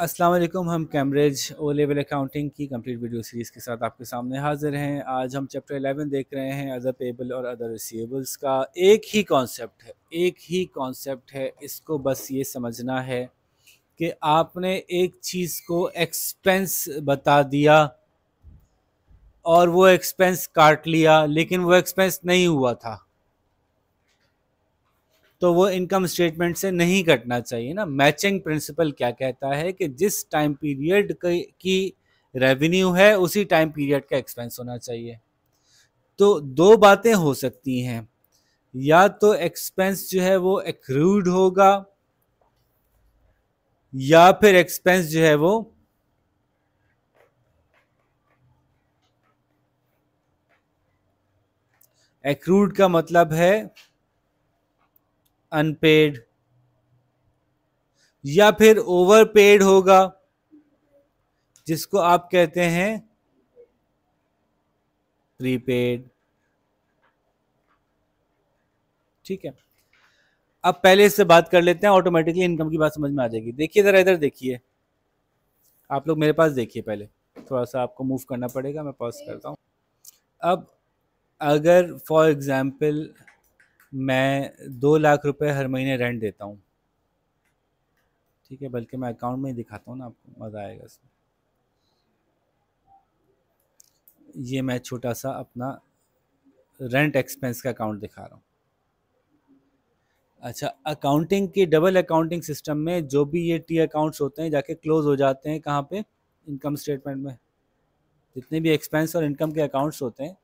अस्सलाम वालेकुम हम कैम्ब्रिज ओ लेवल अकाउंटिंग की कंप्लीट वीडियो सीरीज़ के साथ आपके सामने हाजिर हैं आज हम चैप्टर 11 देख रहे हैं अदर पेबल और अदर रिसीवेबल्स का एक ही कॉन्सेप्ट है एक ही कॉन्सेप्ट है इसको बस ये समझना है कि आपने एक चीज़ को एक्सपेंस बता दिया और वो एक्सपेंस काट लिया लेकिन वो एक्सपेंस नहीं हुआ था तो वो इनकम स्टेटमेंट से नहीं कटना चाहिए ना मैचिंग प्रिंसिपल क्या कहता है कि जिस टाइम पीरियड की रेवेन्यू है उसी टाइम पीरियड का एक्सपेंस होना चाहिए तो दो बातें हो सकती हैं या तो एक्सपेंस जो है वो एक्रूड होगा या फिर एक्सपेंस जो है वो एक्रूड का मतलब है अनपेड या फिर ओवर पेड होगा जिसको आप कहते हैं प्रीपेड ठीक है अब पहले इससे बात कर लेते हैं ऑटोमेटिकली इनकम की बात समझ में आ जाएगी देखिए जरा इधर देखिए आप लोग मेरे पास देखिए पहले थोड़ा सा आपको मूव करना पड़ेगा मैं पॉज करता हूँ अब अगर फॉर एग्जाम्पल मैं दो लाख रुपए हर महीने रेंट देता हूँ ठीक है बल्कि मैं अकाउंट में ही दिखाता हूँ ना आपको मज़ा आएगा इसमें ये मैं छोटा सा अपना रेंट एक्सपेंस का अकाउंट दिखा रहा हूँ अच्छा अकाउंटिंग के डबल अकाउंटिंग सिस्टम में जो भी ये टी अकाउंट्स होते हैं जाके क्लोज हो जाते हैं कहाँ पे इनकम स्टेटमेंट में जितने भी एक्सपेंस और इनकम के अकाउंट्स होते हैं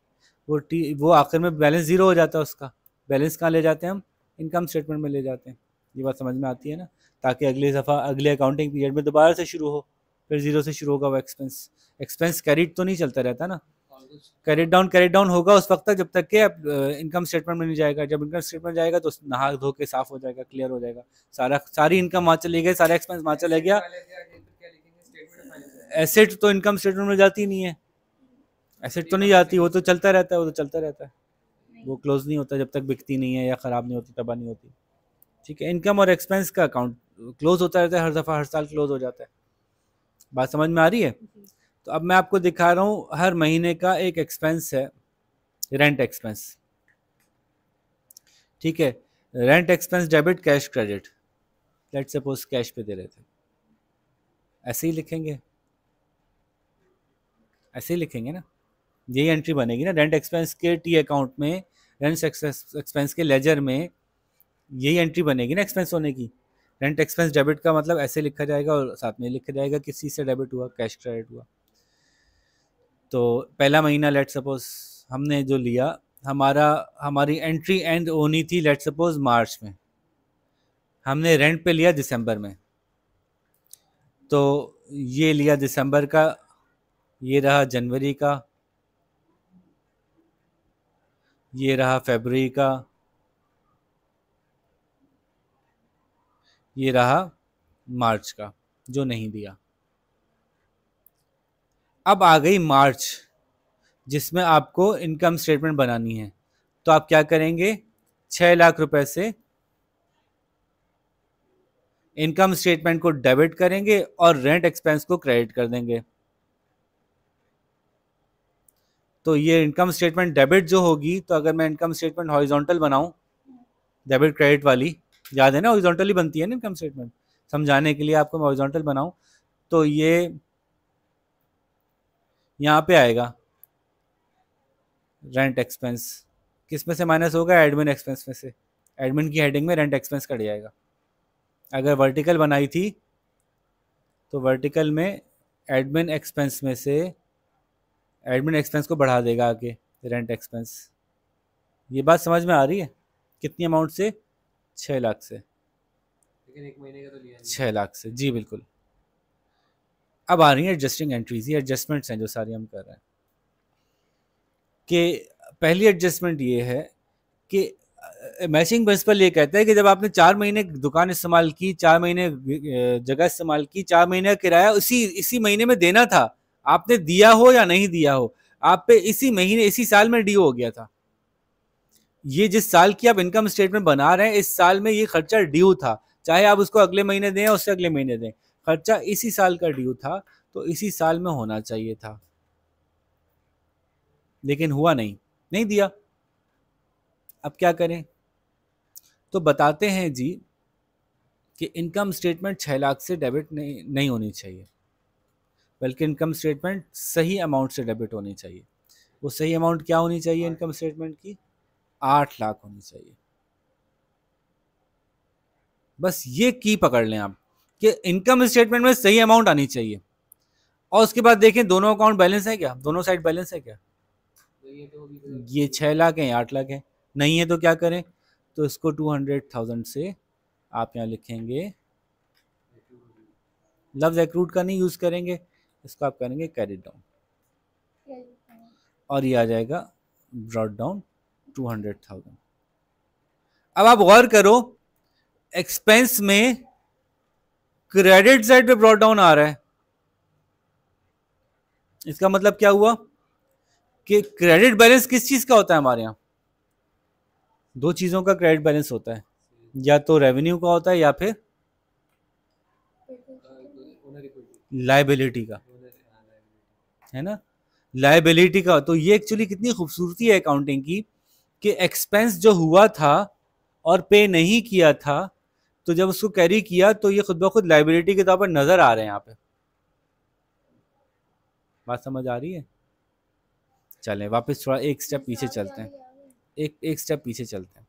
वो टी वो आखिर में बैलेंस ज़ीरो हो जाता है उसका बैलेंस कहाँ ले जाते हैं हम इनकम स्टेटमेंट में ले जाते हैं ये बात समझ में आती है ना ताकि अगले दफ़ा अगले अकाउंटिंग पीरियड में दोबारा से शुरू हो फिर ज़ीरो से शुरू होगा वो एक्सपेंस एक्सपेंस कैरिट तो नहीं चलता रहता ना कैरिट डाउन कैरिट डाउन होगा उस वक्त तक जब तक के इनकम स्टेटमेंट में नहीं जाएगा जब इनकम स्टेटमेंट जाएगा तो नहा धो के साफ हो जाएगा क्लियर हो जाएगा सारा सारी इनकम वहाँ चले गए सारा एक्सपेंस वहाँ चले गया एसेट तो इनकम स्टेटमेंट में जाती नहीं है एसेट तो नहीं जाती वो तो चलता रहता है वो तो चलता रहता है वो क्लोज नहीं होता जब तक बिकती नहीं है या ख़राब नहीं होती तबाह नहीं होती ठीक है इनकम और एक्सपेंस का अकाउंट क्लोज होता रहता है हर दफ़ा हर साल क्लोज हो जाता है बात समझ में आ रही है तो अब मैं आपको दिखा रहा हूँ हर महीने का एक एक्सपेंस है रेंट एक्सपेंस ठीक है rent expense debit cash credit let suppose cash पे दे रहे थे ऐसे ही लिखेंगे ऐसे ही लिखेंगे ना यही एंट्री बनेगी ना रेंट एक्सपेंस के टी अकाउंट में रेंट एक्सपेंस के लेजर में यही एंट्री बनेगी ना एक्सपेंस होने की रेंट एक्सपेंस डेबिट का मतलब ऐसे लिखा जाएगा और साथ में लिखा जाएगा कि सी से डेबिट हुआ कैश क्रेडिट हुआ तो पहला महीना लेट सपोज हमने जो लिया हमारा हमारी एंट्री एंड होनी थी लेट सपोज मार्च में हमने रेंट पे लिया दिसंबर में तो ये लिया दिसंबर का ये रहा जनवरी का ये रहा फेबरी का ये रहा मार्च का जो नहीं दिया अब आ गई मार्च जिसमें आपको इनकम स्टेटमेंट बनानी है तो आप क्या करेंगे छ लाख रुपए से इनकम स्टेटमेंट को डेबिट करेंगे और रेंट एक्सपेंस को क्रेडिट कर देंगे तो ये इनकम स्टेटमेंट डेबिट जो होगी तो अगर मैं इनकम स्टेटमेंट हॉरिजॉन्टल बनाऊँ डेबिट क्रेडिट वाली याद है ना हॉरिजॉन्टली बनती है ना इनकम स्टेटमेंट समझाने के लिए आपको मैं हॉरिजॉन्टल बनाऊँ तो ये यहाँ पे आएगा रेंट एक्सपेंस किस में से माइनस होगा एडमिन एक्सपेंस में से एडमिन की हेडिंग में रेंट एक्सपेंस कट जाएगा अगर वर्टिकल बनाई थी तो वर्टिकल में एडमिन एक्सपेंस में से एडमिन एक्सपेंस को बढ़ा देगा आगे रेंट एक्सपेंस ये बात समझ में आ रही है कितनी अमाउंट से छः लाख से लेकिन एक महीने का तो लिया छः लाख से जी बिल्कुल अब आ रही है एडजस्टिंग एंट्रीज ये एडजस्टमेंट्स हैं जो सारी हम कर रहे हैं कि पहली एडजस्टमेंट ये है कि मैचिंग प्रिंसिपल ये कहता है कि जब आपने चार महीने दुकान इस्तेमाल की चार महीने जगह इस्तेमाल की चार महीने का किराया उसी इसी महीने में देना था आपने दिया हो या नहीं दिया हो आप पे इसी महीने इसी साल में ड्यू हो गया था ये जिस साल की आप इनकम स्टेटमेंट बना रहे हैं इस साल में ये खर्चा ड्यू था चाहे आप उसको अगले महीने दें उससे अगले महीने दें खर्चा इसी साल का ड्यू था तो इसी साल में होना चाहिए था लेकिन हुआ नहीं नहीं दिया अब क्या करें तो बताते हैं जी कि इनकम स्टेटमेंट छह लाख से डेबिट नहीं नहीं होनी चाहिए बल्कि इनकम स्टेटमेंट सही अमाउंट से डेबिट होनी चाहिए वो सही अमाउंट क्या होनी चाहिए हाँ। इनकम स्टेटमेंट की आठ लाख होनी चाहिए बस ये की पकड़ लें आप कि इनकम स्टेटमेंट में सही अमाउंट आनी चाहिए और उसके बाद देखें दोनों अकाउंट बैलेंस है क्या दोनों साइड बैलेंस है क्या तो ये छः लाख है आठ लाख है नहीं है तो क्या करें तो इसको टू हंड्रेड थाउजेंड से आप यहाँ लिखेंगे लफ्ज़ एक्रूट का नहीं यूज़ करेंगे इसको आप करेंगे कैरी डाउन और ये आ जाएगा brought down two hundred thousand अब आप गौर करो एक्सपेंस में क्रेडिट साइड पे ब्रॉड डाउन आ रहा है इसका मतलब क्या हुआ कि क्रेडिट बैलेंस किस चीज का होता है हमारे यहां दो चीजों का क्रेडिट बैलेंस होता है या तो रेवेन्यू का होता है या फिर लाइबिलिटी का है ना लाइबिलिटी का तो ये एक्चुअली कितनी खूबसूरती है अकाउंटिंग की कि एक्सपेंस जो हुआ था और पे नहीं किया था तो जब उसको कैरी किया तो ये खुद ब खुद लाइबिलिटी के तौर पर नजर आ रहे हैं यहाँ पे बात समझ आ रही है चलें वापस थोड़ा एक स्टेप पीछे चलते हैं एक एक स्टेप पीछे चलते हैं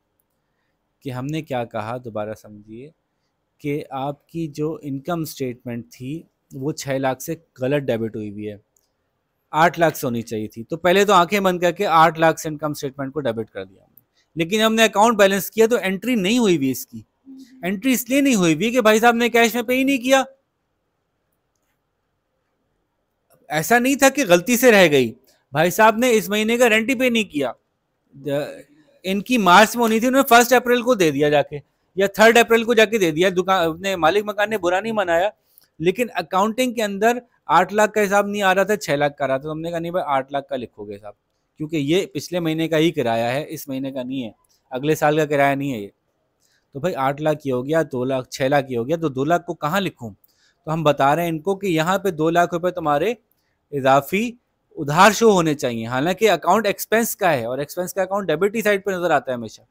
कि हमने क्या कहा दोबारा समझिए कि आपकी जो इनकम स्टेटमेंट थी वो छः लाख से गलत डेबिट हुई हुई है आठ लाख से होनी चाहिए थी तो पहले तो आंखें बंद करके आठ लाख से इनकम स्टेटमेंट को डेबिट कर दिया लेकिन हमने अकाउंट बैलेंस किया तो एंट्री नहीं हुई भी इसकी एंट्री इसलिए नहीं हुई भी कि भाई साहब ने कैश में पे ही नहीं किया ऐसा नहीं था कि गलती से रह गई भाई साहब ने इस महीने का रेंट ही पे नहीं किया इनकी मार्च में होनी थी उन्होंने फर्स्ट अप्रैल को दे दिया जाके या थर्ड अप्रैल को जाके दे दिया दुकान अपने मालिक मकान ने बुरा नहीं मनाया लेकिन अकाउंटिंग के अंदर आठ लाख का हिसाब नहीं आ रहा था छः लाख का आ रहा था तो हमने कहा नहीं भाई आठ लाख का लिखोगे हिसाब क्योंकि ये पिछले महीने का ही किराया है इस महीने का नहीं है अगले साल का किराया नहीं है ये तो भाई आठ लाख की हो गया दो लाख छः लाख की हो गया तो दो लाख को कहाँ लिखूँ तो हम बता रहे हैं इनको कि यहाँ पे दो लाख रुपये तुम्हारे इजाफी उधार शो होने चाहिए हालांकि अकाउंट एक्सपेंस का है और एक्सपेंस का अकाउंट डेबिट ही साइड पर नज़र आता है हमेशा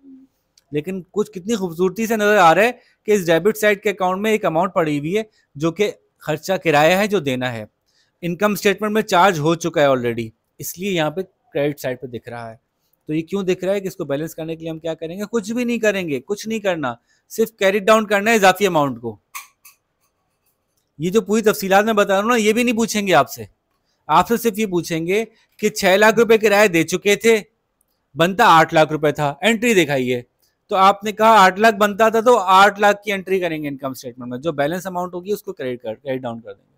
लेकिन कुछ कितनी खूबसूरती से नज़र आ रहा है कि इस डेबिट साइड के अकाउंट में एक अमाउंट पड़ी हुई है जो कि खर्चा किराया है जो देना है इनकम स्टेटमेंट में चार्ज हो चुका है ऑलरेडी इसलिए यहाँ पे क्रेडिट साइड पे दिख रहा है तो ये क्यों दिख रहा है कि इसको बैलेंस करने के लिए हम क्या करेंगे कुछ भी नहीं करेंगे कुछ नहीं करना सिर्फ कैरिट डाउन करना है इजाफी अमाउंट को ये जो पूरी तफसीलात में बता रहा हूँ ना ये भी नहीं पूछेंगे आपसे आपसे सिर्फ ये पूछेंगे कि छह लाख रुपए किराया दे चुके थे बनता आठ लाख रुपए था एंट्री दिखाइए तो आपने कहा आठ लाख बनता था तो आठ लाख की एंट्री करेंगे इनकम स्टेटमेंट में जो बैलेंस अमाउंट होगी उसको क्रेडिट कर क्रेडिट डाउन कर देंगे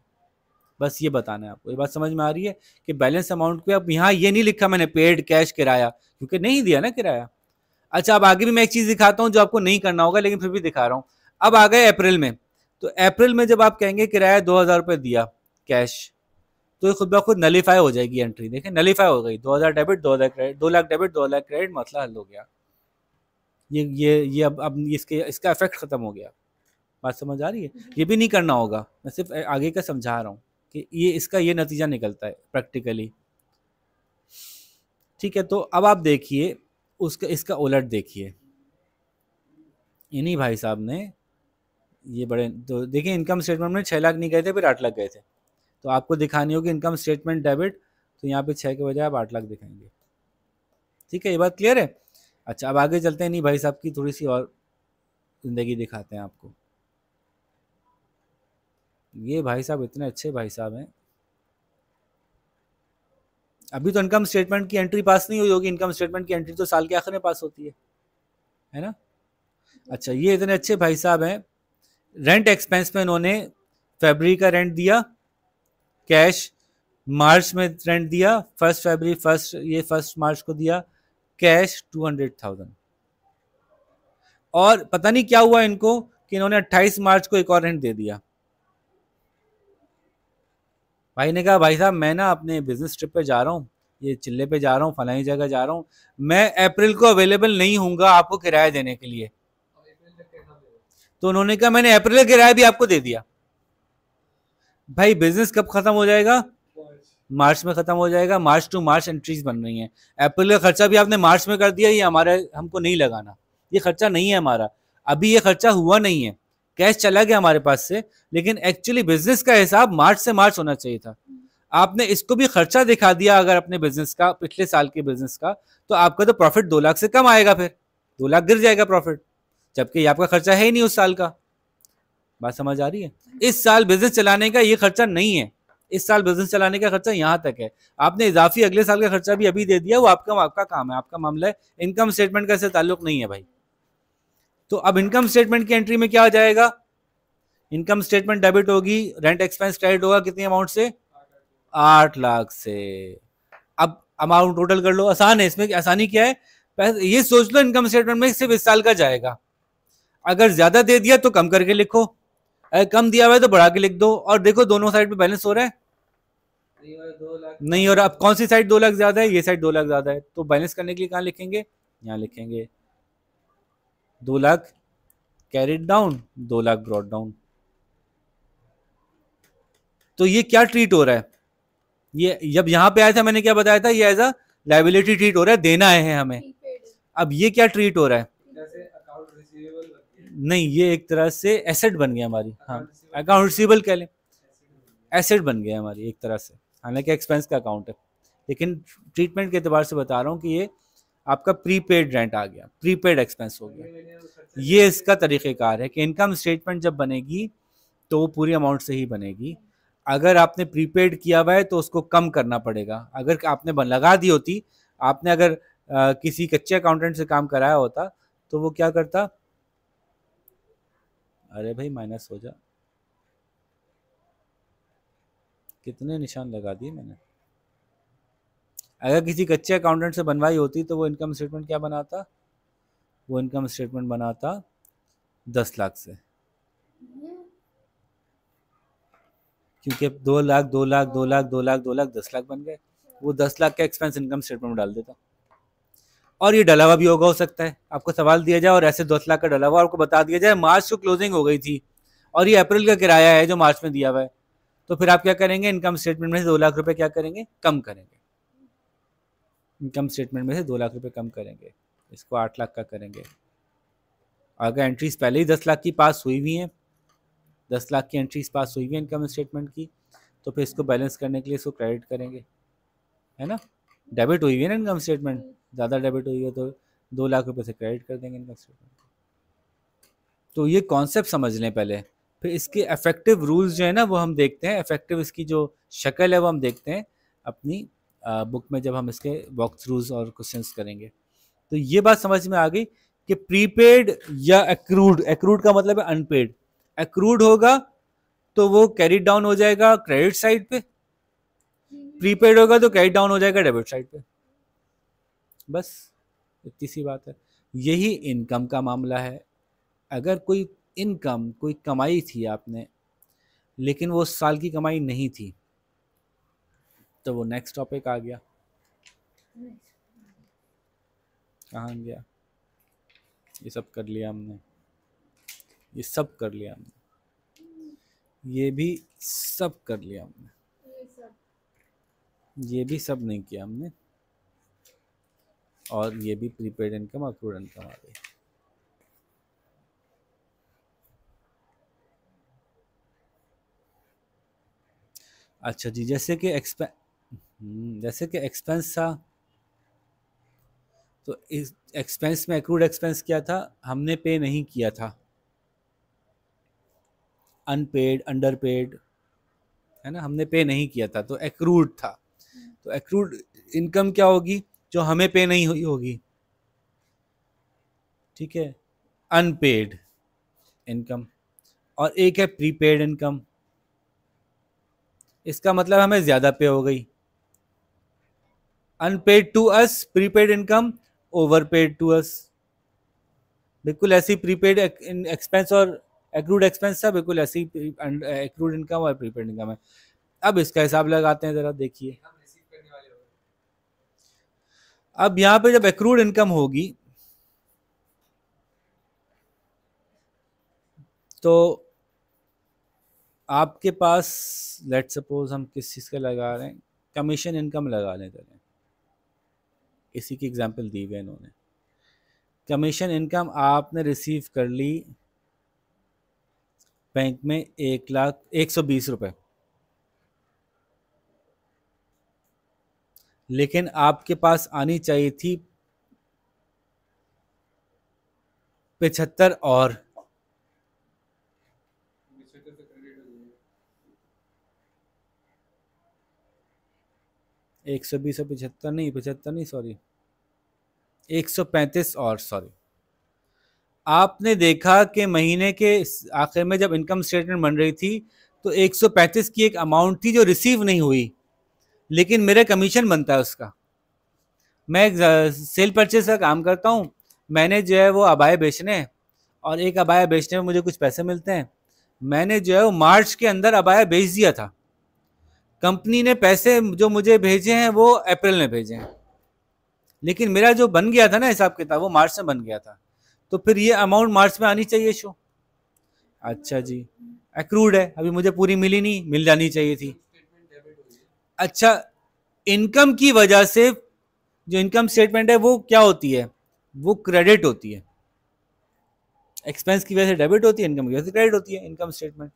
बस ये बताना है आपको ये बात समझ में आ रही है कि बैलेंस अमाउंट पे अब यहाँ ये नहीं लिखा मैंने पेड कैश किराया क्योंकि नहीं दिया ना किराया अच्छा अब आगे भी मैं एक चीज़ दिखाता हूँ जो आपको नहीं करना होगा लेकिन फिर भी दिखा रहा हूँ अब आ गए अप्रैल में तो अप्रैल में जब आप कहेंगे किराया दो हज़ार रुपये दिया कैश तो ये खुद ब खुद नलीफाई हो जाएगी एंट्री देखें नलीफाई हो गई दो हज़ार डेबिट दो हज़ार क्रेडिट दो लाख डेबिट दो लाख क्रेडिट मसला मतलब हल हो गया ये ये ये अब अब इसके इसका इफेक्ट ख़त्म हो गया बात समझ आ रही है हम्म। ये भी नहीं करना होगा मैं सिर्फ आगे का समझा रहा हूँ कि ये इसका ये नतीजा निकलता है प्रैक्टिकली ठीक है तो अब आप देखिए उसका इसका उलट देखिए इन्हीं भाई साहब ने ये बड़े तो देखिए इनकम स्टेटमेंट में छः लाख नहीं गए थे फिर आठ लाख गए थे तो आपको दिखानी होगी इनकम स्टेटमेंट डेबिट तो यहाँ पे छः के बजाय आप आठ लाख दिखाएंगे ठीक है ये बात क्लियर है अच्छा अब आगे चलते हैं नहीं भाई साहब की थोड़ी सी और ज़िंदगी दिखाते हैं आपको ये भाई साहब इतने अच्छे भाई साहब हैं अभी तो इनकम स्टेटमेंट की एंट्री पास नहीं हुई होगी इनकम स्टेटमेंट की एंट्री तो साल के आखिर में पास होती है है ना अच्छा ये इतने अच्छे भाई साहब हैं रेंट एक्सपेंस में इन्होंने फेबरी का रेंट दिया कैश मार्च में रेंट दिया फर्स्ट फेबरी फर्स्ट ये फर्स्ट मार्च को दिया कैश टू हंड्रेड थाउजेंड और पता नहीं क्या हुआ इनको कि इन्होंने अट्ठाईस मार्च को एक और रेंट दे दिया भाई ने कहा भाई साहब मैं ना अपने बिजनेस ट्रिप पे जा रहा हूँ ये चिल्ले पे जा रहा हूँ फलानी जगह जा रहा हूँ मैं अप्रैल को अवेलेबल नहीं हूँगा आपको किराया देने के लिए तो उन्होंने कहा मैंने अप्रैल का किराया भी आपको दे दिया भाई बिजनेस कब खत्म हो जाएगा मार्च में खत्म हो जाएगा मार्च टू मार्च एंट्रीज बन रही हैं अप्रैल का खर्चा भी आपने मार्च में कर दिया ये हमारे हमको नहीं लगाना ये खर्चा नहीं है हमारा अभी ये खर्चा हुआ नहीं है कैश चला गया हमारे पास से लेकिन एक्चुअली बिजनेस का हिसाब मार्च से मार्च होना चाहिए था आपने इसको भी खर्चा दिखा दिया अगर अपने बिजनेस का पिछले साल के बिजनेस का तो आपका तो प्रॉफिट दो लाख से कम आएगा फिर दो लाख गिर जाएगा प्रॉफिट जबकि आपका खर्चा है ही नहीं उस साल का बात समझ आ रही है इस साल बिजनेस चलाने का ये खर्चा नहीं है इस साल बिजनेस चलाने का खर्चा यहाँ तक है आपने इजाफी अगले साल का खर्चा भी अभी दे दिया वो आपका आपका काम है आपका मामला है इनकम स्टेटमेंट का इससे ताल्लुक नहीं है भाई तो अब इनकम स्टेटमेंट की एंट्री में क्या आ जाएगा इनकम स्टेटमेंट डेबिट होगी रेंट एक्सपेंस क्रेडिट होगा कितने अमाउंट से आठ लाख से अब अमाउंट टोटल कर लो आसान है इसमें आसानी क्या है ये सोच लो इनकम स्टेटमेंट में सिर्फ इस साल का जाएगा अगर ज्यादा दे दिया तो कम करके लिखो अगर कम दिया हुआ है तो बढ़ा के लिख दो और देखो दोनों साइड पे बैलेंस हो रहा है नहीं और अब कौन सी साइड दो लाख ज्यादा है ये साइड दो लाख ज्यादा है तो बैलेंस करने के लिए कहाँ लिखेंगे यहाँ लिखेंगे दो लाख कैरिड डाउन दो लाख ब्रॉड डाउन तो ये क्या ट्रीट हो रहा है ये जब यहाँ पे आया था मैंने क्या बताया था ये एज अ लाइबिलिटी ट्रीट हो रहा है देना है हमें अब ये क्या ट्रीट हो रहा है नहीं ये एक तरह से एसेट बन गया हमारी हाँ अकाउंट रिसीवेबल कह लें एसेट बन गया हमारी एक तरह से हालांकि एक्सपेंस का अकाउंट है लेकिन ट्रीटमेंट के अतबार से बता रहा हूँ कि ये आपका प्रीपेड रेंट आ गया प्रीपेड एक्सपेंस हो गया ये इसका तरीक़ेकार है कि इनकम स्टेटमेंट जब बनेगी तो वो पूरी अमाउंट से ही बनेगी अगर आपने प्रीपेड किया हुआ है तो उसको कम करना पड़ेगा अगर आपने लगा दी होती आपने अगर आ, किसी कच्चे अकाउंटेंट से काम कराया होता तो वो क्या करता अरे भाई माइनस हो जा कितने निशान लगा दिए मैंने अगर किसी कच्चे अकाउंटेंट से बनवाई होती तो वो इनकम स्टेटमेंट क्या बनाता वो इनकम स्टेटमेंट बनाता दस लाख से क्योंकि दो लाख दो लाख दो लाख दो लाख दो लाख दस लाख बन गए वो दस लाख का एक्सपेंस इनकम स्टेटमेंट में डाल देता और ये डलावा भी होगा हो सकता है आपको सवाल दिया जाए और ऐसे दस लाख का डलावा आपको बता दिया जाए मार्च को क्लोजिंग हो गई थी और ये अप्रैल का किराया है जो मार्च में दिया हुआ है तो फिर आप क्या करेंगे इनकम स्टेटमेंट में से दो लाख रुपए क्या करेंगे कम करेंगे इनकम स्टेटमेंट में से दो लाख रुपए कम करेंगे इसको आठ लाख का करेंगे अगर एंट्रीज पहले ही दस लाख की पास हुई हुई हैं दस लाख की एंट्रीज पास हुई हुई है इनकम स्टेटमेंट की तो फिर इसको बैलेंस करने के लिए इसको क्रेडिट करेंगे है ना डेबिट हुई हुई है ना इनकम स्टेटमेंट ज़्यादा डेबिट हुई है तो दो लाख रुपये से क्रेडिट कर देंगे इनकम स्टेटमेंट तो ये कॉन्सेप्ट समझ लें पहले फिर इसके इफेक्टिव रूल्स जो है ना वो हम देखते हैं इफेक्टिव इसकी जो शक्ल है वो हम देखते हैं अपनी बुक में जब हम इसके वॉक थ्रूज और क्वेश्चन करेंगे तो ये बात समझ में आ गई कि प्रीपेड या एक्रूड एक्रूड का मतलब है अनपेड एक्रूड होगा तो वो कैरी डाउन हो जाएगा क्रेडिट साइड पे प्रीपेड होगा तो कैरी डाउन हो जाएगा डेबिट साइड पे बस इतनी सी बात है यही इनकम का मामला है अगर कोई इनकम कोई कमाई थी आपने लेकिन वो साल की कमाई नहीं थी तो वो नेक्स्ट टॉपिक आ गया कहाँ गया ये सब कर लिया हमने ये सब कर लिया हमने ये भी सब कर लिया हमने ये भी सब नहीं किया हमने और ये भी प्रीपेड इनकम और इनकम आ गई अच्छा जी जैसे कि एक्सपे हम्म, जैसे कि एक्सपेंस था तो इस एक्सपेंस में एक्रूड एक्सपेंस क्या था हमने पे नहीं किया था अनपेड अंडरपेड है ना हमने पे नहीं किया था तो एक्रूड था तो एक्रूड इनकम क्या होगी जो हमें पे नहीं हुई होगी ठीक है अनपेड इनकम और एक है प्रीपेड इनकम इसका मतलब हमें ज़्यादा पे हो गई unpaid to us prepaid income over paid to us बिल्कुल ऐसी प्रीपेड एक्सपेंस और एक्रूड एक्सपेंस था बिल्कुल ऐसी एक्रूड इनकम uh, और प्रीपेड इनकम है अब इसका हिसाब लगाते हैं ज़रा देखिए अब यहाँ पे जब एक्रूड इनकम होगी तो आपके पास लेट सपोज हम किस चीज़ का लगा रहे हैं कमीशन इनकम लगा लें करें इसी की एग्जांपल दी हुई इन्होंने कमीशन इनकम आपने रिसीव कर ली बैंक में एक लाख एक सौ बीस रुपये लेकिन आपके पास आनी चाहिए थी पचहत्तर और एक सौ बीस और पचहत्तर नहीं पचहत्तर नहीं सॉरी एक सौ पैंतीस और सॉरी आपने देखा कि महीने के आखिर में जब इनकम स्टेटमेंट बन रही थी तो एक सौ पैंतीस की एक अमाउंट थी जो रिसीव नहीं हुई लेकिन मेरा कमीशन बनता है उसका मैं एक सेल परचेज का काम करता हूँ मैंने जो है वो अबाए बेचने और एक अबाया बेचने में मुझे कुछ पैसे मिलते हैं मैंने जो है वो मार्च के अंदर अबाया बेच दिया था कंपनी ने पैसे जो मुझे भेजे हैं वो अप्रैल में भेजे हैं लेकिन मेरा जो बन गया था ना हिसाब किताब वो मार्च में बन गया था तो फिर ये अमाउंट मार्च में आनी चाहिए शो अच्छा जी एक्रूड है अभी मुझे पूरी मिली नहीं मिल जानी चाहिए थी अच्छा इनकम की वजह से जो इनकम स्टेटमेंट है वो क्या होती है वो क्रेडिट होती है एक्सपेंस की वजह से डेबिट होती है इनकम की वजह से क्रेडिट होती है इनकम स्टेटमेंट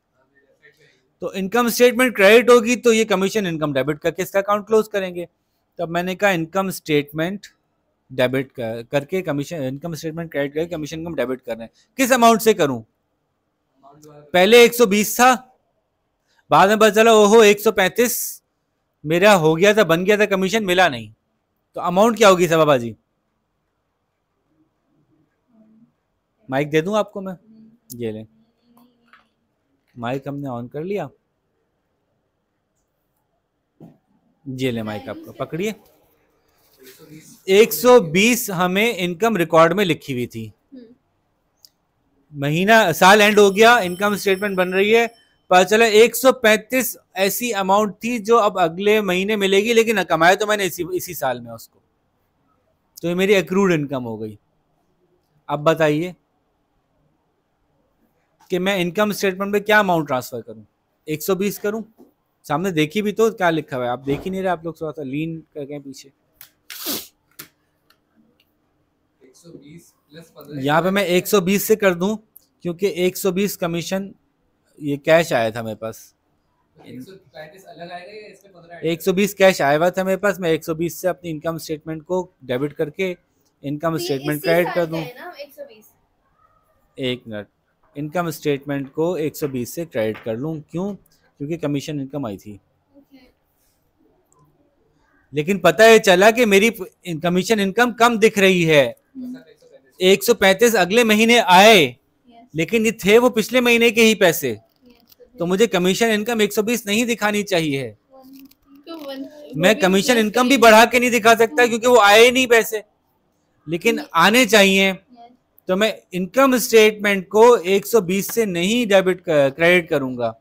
तो इनकम स्टेटमेंट क्रेडिट होगी तो ये कमीशन इनकम डेबिट करके इसका अकाउंट क्लोज करेंगे तब मैंने कहा इनकम स्टेटमेंट डेबिट करके कमीशन इनकम स्टेटमेंट क्रेडिट करके कमीशन इनकम डेबिट कर रहे हैं किस अमाउंट से करूं पहले 120 था बाद में पता चला ओहो 135 मेरा हो गया था बन गया था कमीशन मिला नहीं तो अमाउंट क्या होगी सभा जी माइक दे दूं आपको मैं ये लें माइक हमने ऑन कर लिया जी ले माइक आपको पकड़िए 120 हमें इनकम रिकॉर्ड में लिखी हुई थी महीना साल एंड हो गया इनकम स्टेटमेंट बन रही है पर चला 135 ऐसी अमाउंट थी जो अब अगले महीने मिलेगी लेकिन कमाया तो मैंने इसी इसी साल में उसको तो ये मेरी अक्रूड इनकम हो गई अब बताइए कि मैं इनकम स्टेटमेंट में क्या अमाउंट ट्रांसफर करूं 120 करूं सामने देखी भी तो क्या लिखा हुआ है आप देख ही नहीं रहे आप लोग थोड़ा सा लीन कर गए पीछे यहाँ पे मैं 120 से कर दूं क्योंकि 120 कमीशन ये कैश आया था मेरे पास एक सौ बीस कैश आया हुआ था मेरे पास मैं 120 से अपनी इनकम स्टेटमेंट को डेबिट करके इनकम स्टेटमेंट एड कर दूं एक मिनट इनकम स्टेटमेंट को 120 से क्रेडिट कर लूँ क्यों क्योंकि कमीशन इनकम आई थी लेकिन पता है चला कि मेरी कमीशन इनकम कम दिख रही है 135 hmm. अगले महीने आए लेकिन ये थे वो पिछले महीने के ही पैसे तो मुझे कमीशन इनकम 120 नहीं दिखानी चाहिए तो मैं कमीशन इनकम भी बढ़ा के नहीं दिखा सकता hmm. क्योंकि वो आए नहीं पैसे लेकिन hmm. आने चाहिए तो मैं इनकम स्टेटमेंट को 120 से नहीं डेबिट क्रेडिट करूंगा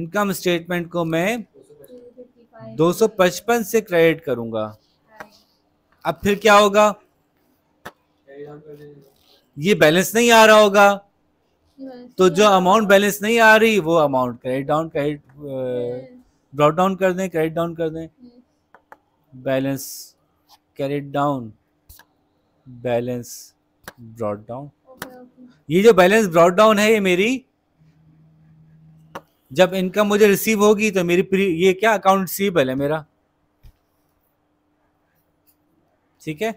इनकम स्टेटमेंट को मैं 255 से क्रेडिट करूंगा अब फिर क्या होगा ये बैलेंस नहीं आ रहा होगा तो जो अमाउंट बैलेंस नहीं आ रही वो amount credit down credit brought down कर दें क्रेडिट डाउन कर दें balance credit down balance brought down ये जो बैलेंस ब्रॉड डाउन है ये मेरी जब इनकम मुझे रिसीव होगी तो मेरी प्री ये क्या अकाउंट रिसीवेबल है मेरा ठीक है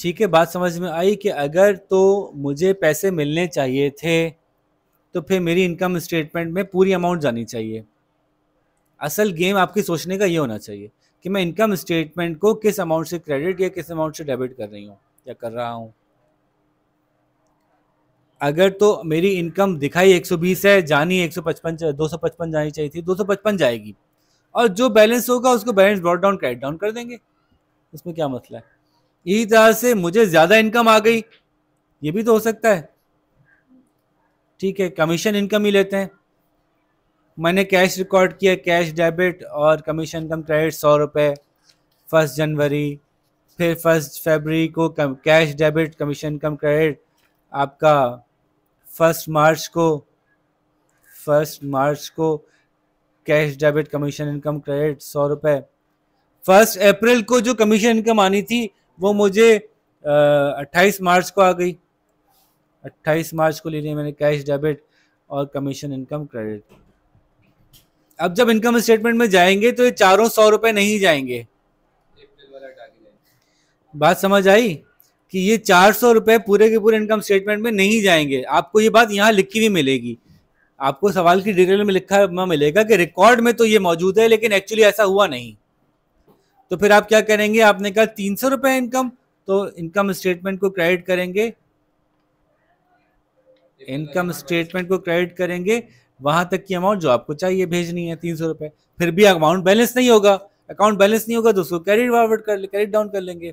ठीक है बात समझ में आई कि अगर तो मुझे पैसे मिलने चाहिए थे तो फिर मेरी इनकम स्टेटमेंट में पूरी अमाउंट जानी चाहिए असल गेम आपके सोचने का ये होना चाहिए कि मैं इनकम स्टेटमेंट को किस अमाउंट से क्रेडिट या किस अमाउंट से डेबिट कर रही हूँ या कर रहा हूँ अगर तो मेरी इनकम दिखाई 120 है जानी 155 255 जानी चाहिए थी 255 जाएगी और जो बैलेंस होगा उसको balance brought down credit down कर देंगे इसमें क्या मसला है इसी तरह से मुझे ज़्यादा इनकम आ गई ये भी तो हो सकता है ठीक है कमीशन इनकम ही लेते हैं मैंने कैश रिकॉर्ड किया कैश डेबिट और कमीशन इनकम क्रेडिट सौ रुपये फर्स्ट जनवरी फिर फर्स्ट फरवरी को cash debit commission income credit आपका फर्स्ट मार्च को फर्स्ट मार्च को cash debit commission income credit सौ रुपये फर्स्ट अप्रैल को जो कमीशन इनकम आनी थी वो मुझे अट्ठाईस मार्च को आ गई अट्ठाईस मार्च को ले लिया मैंने कैश डेबिट और कमीशन इनकम क्रेडिट अब जब इनकम स्टेटमेंट में जाएंगे तो ये चारों सौ रुपए नहीं जाएंगे बात समझ आई कि ये चार सौ रुपए पूरे के पूरे इनकम स्टेटमेंट में नहीं जाएंगे आपको ये बात यहाँ लिखी हुई मिलेगी आपको सवाल की डिटेल में लिखा मिलेगा कि रिकॉर्ड में तो ये मौजूद है लेकिन एक्चुअली ऐसा हुआ नहीं तो फिर आप क्या करेंगे आपने कहा तीन सौ रुपए इनकम तो इनकम स्टेटमेंट को क्रेडिट करेंगे इनकम स्टेटमेंट को क्रेडिट करेंगे वहां तक की अमाउंट जो आपको चाहिए भेजनी है तीन सौ रुपए फिर भी अमाउंट बैलेंस नहीं होगा अकाउंट बैलेंस नहीं होगा तो उसको कैरिट फॉरवर्ड कर कैरिट डाउन कर लेंगे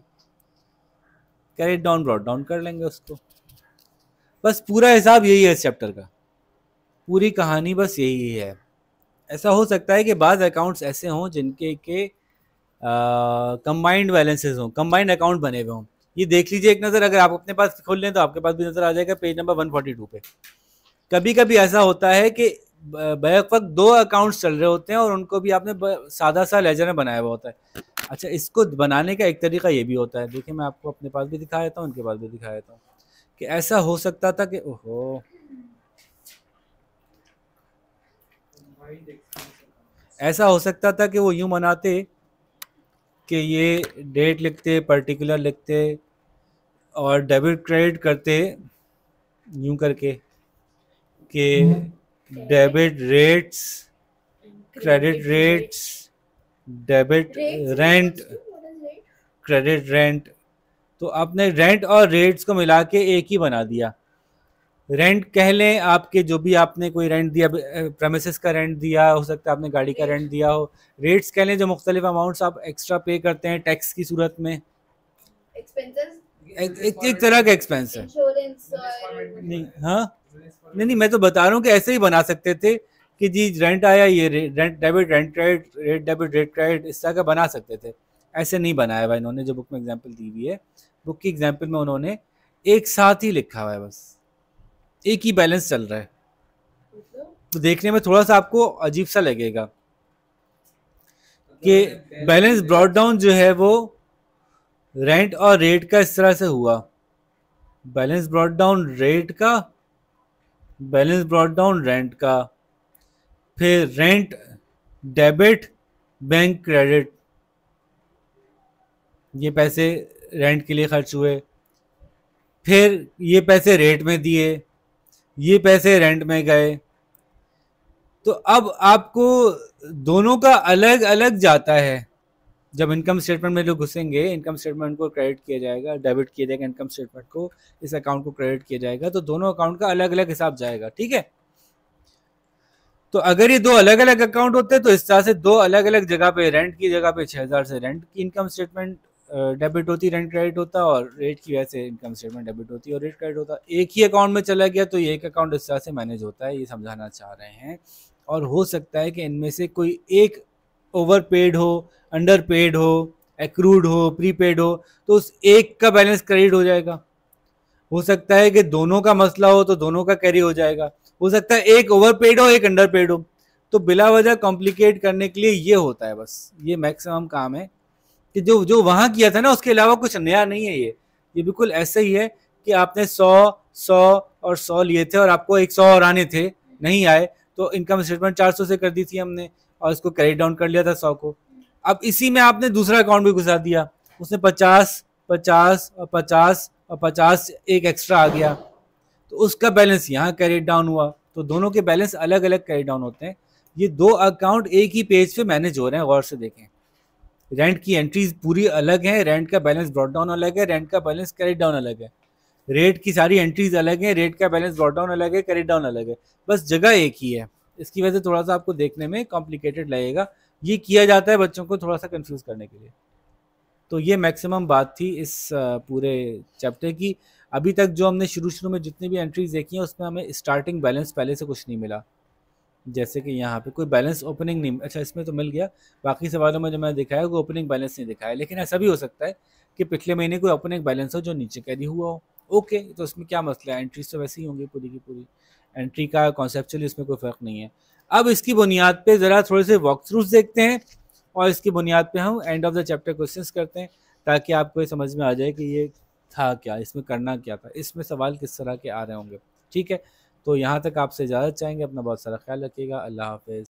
कैरिट डाउन ब्रॉड डाउन कर लेंगे उसको बस पूरा हिसाब यही है इस चैप्टर का पूरी कहानी बस यही है ऐसा हो सकता है कि बाद अकाउंट्स ऐसे हों जिनके के कंबाइंड बैलेंसेज हों कंबाइंड अकाउंट बने हुए हों ये देख लीजिए एक नज़र अगर आप अपने पास खोल लें तो आपके पास भी नज़र आ जाएगा पेज नंबर 142 पे कभी कभी ऐसा होता है कि बैक वक्त दो अकाउंट्स चल रहे होते हैं और उनको भी आपने सादा सा लेजर में बनाया हुआ होता है अच्छा इसको बनाने का एक तरीका ये भी होता है देखिए मैं आपको अपने पास भी दिखा देता हूँ उनके पास भी दिखा देता हूँ कि ऐसा हो सकता था कि ओहो ऐसा हो सकता था कि वो यूँ मनाते कि ये डेट लिखते पर्टिकुलर लिखते और डेबिट क्रेडिट करते यूं करके के debit rates credit rates debit rent credit rent तो आपने रेंट और रेट्स को मिला के एक ही बना दिया रेंट कह लें आपके जो भी आपने कोई रेंट दिया प्रमिसेस का रेंट दिया हो सकता है आपने गाड़ी का रेंट दिया हो रेट्स कह लें जो मुख्तलिफ अमाउंट्स आप एक्स्ट्रा पे करते हैं टैक्स की सूरत में एक, एक, एक तरह का एक्सपेंस है नहीं हाँ नहीं नहीं मैं तो बता रहा हूँ कि ऐसे ही बना सकते थे कि जी रेंट आया ये rent debit rent credit rate debit rate credit इस तरह का बना सकते थे ऐसे नहीं बनाया हुआ इन्होंने जो बुक में एग्जाम्पल दी हुई है बुक की एग्जाम्पल में उन्होंने एक साथ ही लिखा हुआ है बस एक ही बैलेंस चल रहा है तो देखने में थोड़ा सा आपको अजीब सा लगेगा कि बैलेंस ब्रॉड डाउन जो है वो रेंट और रेट का इस तरह से हुआ बैलेंस ब्रॉड डाउन रेट का बैलेंस ब्रॉड डाउन रेंट का फिर रेंट डेबिट बैंक क्रेडिट ये पैसे रेंट के लिए खर्च हुए फिर ये पैसे रेंट में दिए ये पैसे रेंट में गए तो अब आपको दोनों का अलग अलग जाता है जब इनकम स्टेटमेंट में लोग घुसेंगे इनकम स्टेटमेंट को क्रेडिट किया जाएगा डेबिट किया जाएगा इनकम स्टेटमेंट को इस अकाउंट को क्रेडिट किया जाएगा तो दोनों अकाउंट का अलग अलग हिसाब जाएगा ठीक है तो अगर ये दो अलग अलग अकाउंट होते तो इस तरह से दो अलग अलग जगह पे रेंट की जगह पे छह हज़ार से रेंट की इनकम स्टेटमेंट डेबिट होती रेंट क्रेडिट होता और रेट की वजह से इनकम स्टेटमेंट डेबिट होती और रेट क्रेडिट होता एक ही अकाउंट में चला गया तो एक अकाउंट इस तरह से मैनेज होता है ये समझाना चाह रहे हैं और हो सकता है कि इनमें से कोई एक ओवर पेड हो अंडर पेड हो एक्रूड हो प्रीपेड हो तो उस एक का बैलेंस क्रेडिट हो जाएगा हो सकता है कि दोनों का मसला हो तो दोनों का कैरी हो जाएगा हो सकता है एक ओवर पेड हो एक अंडर पेड हो तो बिला वजह कॉम्प्लिकेट करने के लिए ये होता है बस ये मैक्सिमम काम है कि जो जो वहाँ किया था ना उसके अलावा कुछ नया नहीं है ये ये बिल्कुल ऐसा ही है कि आपने सौ सौ और सौ लिए थे और आपको एक सौ और आने थे नहीं आए तो इनकम स्टेटमेंट चार सौ से कर दी थी हमने और इसको क्रेडिट डाउन कर लिया था सौ को अब इसी में आपने दूसरा अकाउंट भी घुसा दिया उसने पचास पचास और पचास और पचास एक एक्स्ट्रा आ गया तो उसका बैलेंस यहाँ कैरी डाउन हुआ तो दोनों के बैलेंस अलग अलग कैरी डाउन होते हैं ये दो अकाउंट एक ही पेज पे मैनेज हो रहे हैं गौर से देखें रेंट की एंट्रीज पूरी अलग है रेंट का बैलेंस ब्रॉड डाउन अलग है रेंट का बैलेंस कैरी डाउन अलग है रेट की सारी एंट्रीज अलग है रेट का बैलेंस ब्रॉड डाउन अलग है कैरी डाउन अलग है बस जगह एक ही है इसकी वजह से थोड़ा सा आपको देखने में कॉम्प्लिकेटेड लगेगा ये किया जाता है बच्चों को थोड़ा सा कंफ्यूज करने के लिए तो ये मैक्सिमम बात थी इस पूरे चैप्टर की अभी तक जो हमने शुरू शुरू में जितनी भी एंट्रीज देखी हैं उसमें हमें स्टार्टिंग बैलेंस पहले से कुछ नहीं मिला जैसे कि यहाँ पे कोई बैलेंस ओपनिंग नहीं अच्छा इसमें तो मिल गया बाकी सवालों में जो मैंने दिखाया वो ओपनिंग बैलेंस नहीं दिखाया लेकिन ऐसा भी हो सकता है कि पिछले महीने कोई ओपनिंग बैलेंस हो जो नीचे कैदी हुआ हो ओके तो उसमें क्या मसला है एंट्रीज तो वैसे ही होंगी पूरी की पूरी एंट्री का कॉन्सेपचुअली इसमें कोई फ़र्क नहीं है अब इसकी बुनियाद पे ज़रा थोड़े से वॉक थ्रूज देखते हैं और इसकी बुनियाद पे हम end of the chapter questions करते हैं ताकि आपको ये समझ में आ जाए कि ये था क्या इसमें करना क्या था इसमें सवाल किस तरह के आ रहे होंगे ठीक है तो यहाँ तक आपसे इजाज़त चाहेंगे अपना बहुत सारा ख्याल रखिएगा अल्लाह हाफिज़